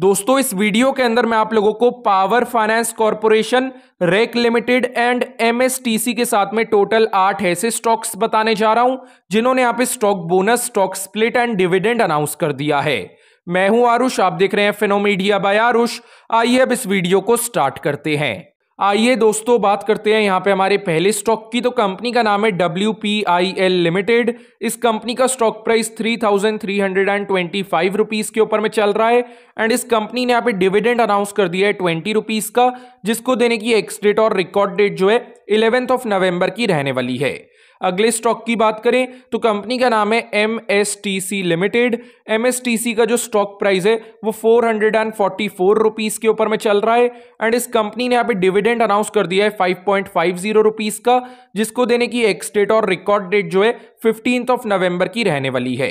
दोस्तों इस वीडियो के अंदर मैं आप लोगों को पावर फाइनेंस कॉरपोरेशन रेक लिमिटेड एंड एमएसटीसी के साथ में टोटल आठ ऐसे स्टॉक्स बताने जा रहा हूं जिन्होंने आप पे stock bonus stock split and dividend announce कर दिया है मैं हूं आरुष आप देख रहे हैं फिनोमीडिया बाय आरुष आइए अब इस वीडियो को स्टार्ट करते हैं आइए दोस्तों बात करते हैं यहाँ पे हमारे पहले स्टॉक की तो कंपनी का नाम है W P I L limited इस कंपनी का stock price three thousand three hundred and twenty five rupees के ऊपर में चल रहा है एंड इस कंपनी ने यहाँ पे डिविडेंड अनाउंस कर दिया है ट्वेंटी रुपीज़ का जिसको देने की एक्स डेट और रिकॉर्ड डेट जो है इलेवेंथ ऑफ नवंबर की रहने वाली है अगले स्टॉक की बात करें तो कंपनी का नाम है M S T C limited M S T C का जो स्टॉक प्राइस है वो four hundred and forty four rupees के ऊपर में चल रहा है एंड इस कंपनी ने यहाँ पे डिविडेंड अनाउंस कर दिया है five point five zero rupees का जिसको देने की एक्स डेट और रिकॉर्ड डेट जो है फिफ्टींथ ऑफ नवंबर की रहने वाली है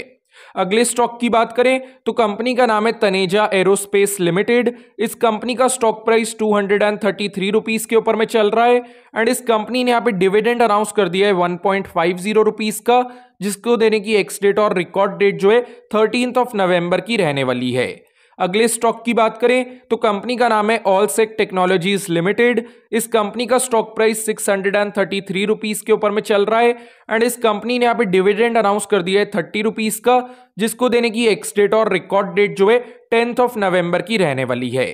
अगले स्टॉक की बात करें तो कंपनी का नाम है तनेजा एरोस्पेस लिमिटेड इस कंपनी का stock price two hundred and thirty three rupees के ऊपर में चल रहा है एंड इस कंपनी ने यहाँ पे डिविडेंड अनाउंस कर दिया है one point five zero rupees का जिसको देने की एक्स डेट और रिकॉर्ड डेट जो है थर्टीन ऑफ नवंबर की रहने वाली है अगले स्टॉक की बात करें तो कंपनी का नाम है ऑल सेक टेक्नोलॉजीज लिमिटेड इस कंपनी का stock price six hundred and thirty three rupees के ऊपर में चल रहा है एंड इस कंपनी ने यहाँ पे डिविडेंड अनाउंस कर दिया है थर्टी रुपीज का जिसको देने की एक्स डेट और रिकॉर्ड डेट जो है टेंथ ऑफ नवंबर की रहने वाली है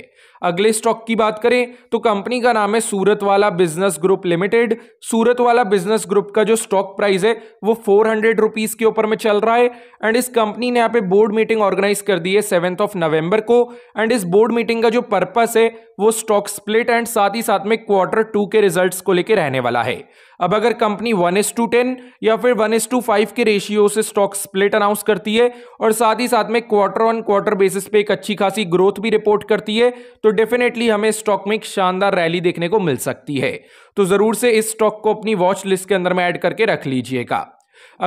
अगले स्टॉक की बात करें तो कंपनी का नाम है सूरत वाला बिजनेस ग्रुप लिमिटेड सूरत वाला बिजनेस ग्रुप का जो स्टॉक प्राइस है वो फोर हंड्रेड रुपीज के ऊपर में चल रहा है एंड इस कंपनी ने यहाँ पे बोर्ड मीटिंग ऑर्गेनाइज कर दी है सेवेंथ ऑफ नवंबर को एंड इस बोर्ड मीटिंग का जो पर्पस है वो स्टॉक स्प्लिट एंड साथ ही साथ में क्वार्टर टू के रिजल्ट को लेकर रहने वाला है अब अगर company one is to ten या फिर वन एस टू फाइव के रेशियो से स्टॉक स्प्लिट अनाउंस करती है और साथ ही साथ में क्वार्टर ऑन क्वार्टर बेसिस पे एक अच्छी खासी ग्रोथ भी रिपोर्ट करती है तो डेफिनेटली हमें स्टॉक में एक शानदार रैली देखने को मिल सकती है तो ज़रूर से इस स्टॉक को अपनी वॉच लिस्ट के अंदर में ऐड करके रख लीजिएगा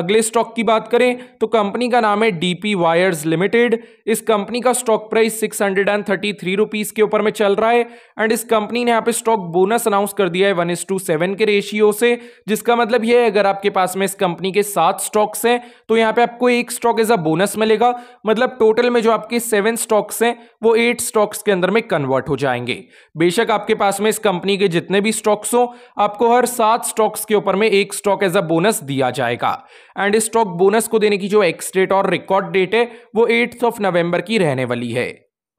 अगले स्टॉक की बात करें तो कंपनी का नाम है डीपी वायर्स लिमिटेड इस कंपनी का stock price six hundred and thirty three rupees के ऊपर में चल रहा है एंड इस कंपनी ने यहाँ पे स्टॉक बोनस अनाउंस कर दिया है वन इस टू सेवन के रेशियो से जिसका मतलब यह है अगर आपके पास में इस कंपनी के सात स्टॉक्स हैं तो यहाँ पे आपको एक स्टॉक एज अ बोनस मिलेगा मतलब टोटल में जो आपके सेवन स्टॉक्स हैं वो एट स्टॉक्स के अंदर में कन्वर्ट हो जाएंगे बेशक आपके पास में इस कंपनी के जितने भी स्टॉक्स हों आपको हर सात स्टॉक्स के ऊपर में एक स्टॉक एज अ बोनस दिया जाएगा एंड स्टॉक बोनस को देने की जो एक्स डेट और रिकॉर्ड डेट है वो एट्थ ऑफ नवंबर की रहने वाली है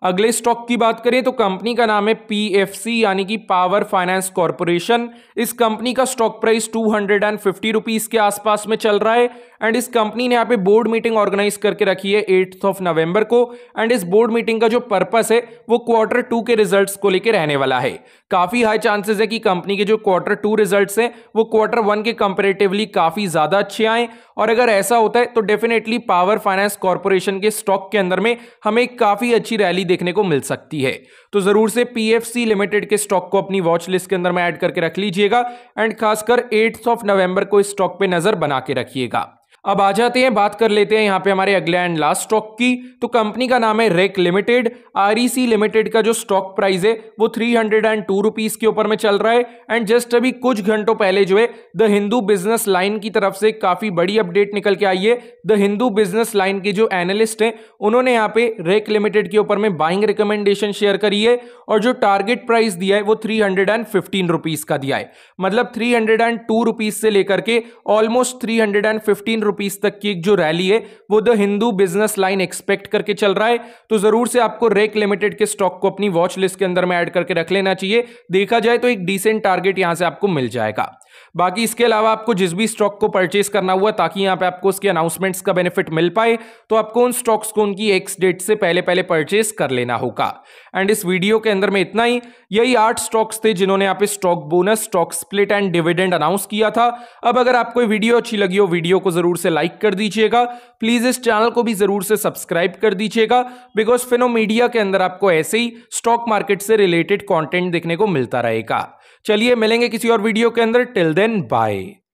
अगले स्टॉक की बात करें तो कंपनी का नाम है पीएफसी यानी कि पावर फाइनेंस कॉरपोरेशन इस कंपनी का stock price two hundred and fifty rupees के आसपास में चल रहा है एंड इस कंपनी ने यहाँ पे बोर्ड मीटिंग ऑर्गेनाइज करके रखी है एट्थ ऑफ नवंबर को एंड इस बोर्ड मीटिंग का जो पर्पस है वो क्वार्टर टू के रिजल्ट को लेकर रहने वाला है काफी हाई चांसेस है कि कंपनी के जो क्वार्टर टू रिजल्ट है वो क्वार्टर वन के कंपेरेटिवली काफी ज्यादा अच्छे आए और अगर ऐसा होता है तो डेफिनेटली पावर फाइनेंस कॉरपोरेशन के स्टॉक के अंदर में हमें काफी अच्छी रैली देखने को मिल सकती है तो जरूर से पीएफसी लिमिटेड के स्टॉक को अपनी वॉच लिस्ट के अंदर में ऐड करके रख लीजिएगा एंड खासकर एट्थ ऑफ नवंबर को इस स्टॉक पे नजर बना के रखिएगा अब आ जाते हैं बात कर लेते हैं यहाँ पे हमारे अगले एंड लास्ट स्टॉक की तो कंपनी का नाम है रेक लिमिटेड आरईसी लिमिटेड का जो स्टॉक प्राइस है वो three hundred and two rupees के ऊपर में चल रहा है एंड जस्ट अभी कुछ घंटों पहले जो है द हिंदू बिजनेस लाइन की तरफ से काफी बड़ी अपडेट निकल के आई है द हिंदू बिजनेस लाइन के जो एनालिस्ट हैं उन्होंने यहाँ पे रेक लिमिटेड के ऊपर में बाइंग रिकमेंडेशन शेयर करी है और जो टारगेट प्राइस दिया है वो three hundred and fifteen rupees का दिया है मतलब three hundred and two rupees से लेकर के almost three hundred and fifteen rupees तक की एक जो रैली है वो the Hindu business line expect करके चल रहा है तो जरूर से आपको रेक लिमिटेड के स्टॉक को अपनी वॉच लिस्ट के अंदर में ऐड करके रख लेना चाहिए देखा जाए तो एक डिसेंट टारगेट यहां से आपको मिल जाएगा बाकी इसके अलावा आपको जिस भी स्टॉक को परचेस करना हुआ ताकि यहाँ पे आपको उसके अनाउंसमेंट्स का बेनिफिट मिल पाए तो आपको उन स्टॉक्स को उनकी एक्स डेट से पहले पहले परचेस कर लेना होगा एंड इस वीडियो के अंदर में इतना ही यही आठ स्टॉक्स थे जिन्होंने यहाँ पे stock bonus stock split and dividend announce किया था अब अगर आपको वीडियो अच्छी लगी हो वीडियो को जरूर से लाइक कर दीजिएगा प्लीज इस चैनल को भी जरूर से सब्सक्राइब कर दीजिएगा बिकॉज फिनो मीडिया के अंदर आपको ऐसे ही स्टॉक मार्केट से रिलेटेड कॉन्टेंट देखने को मिलता रहेगा चलिए मिलेंगे किसी और वीडियो के अंदर टिल देन बाय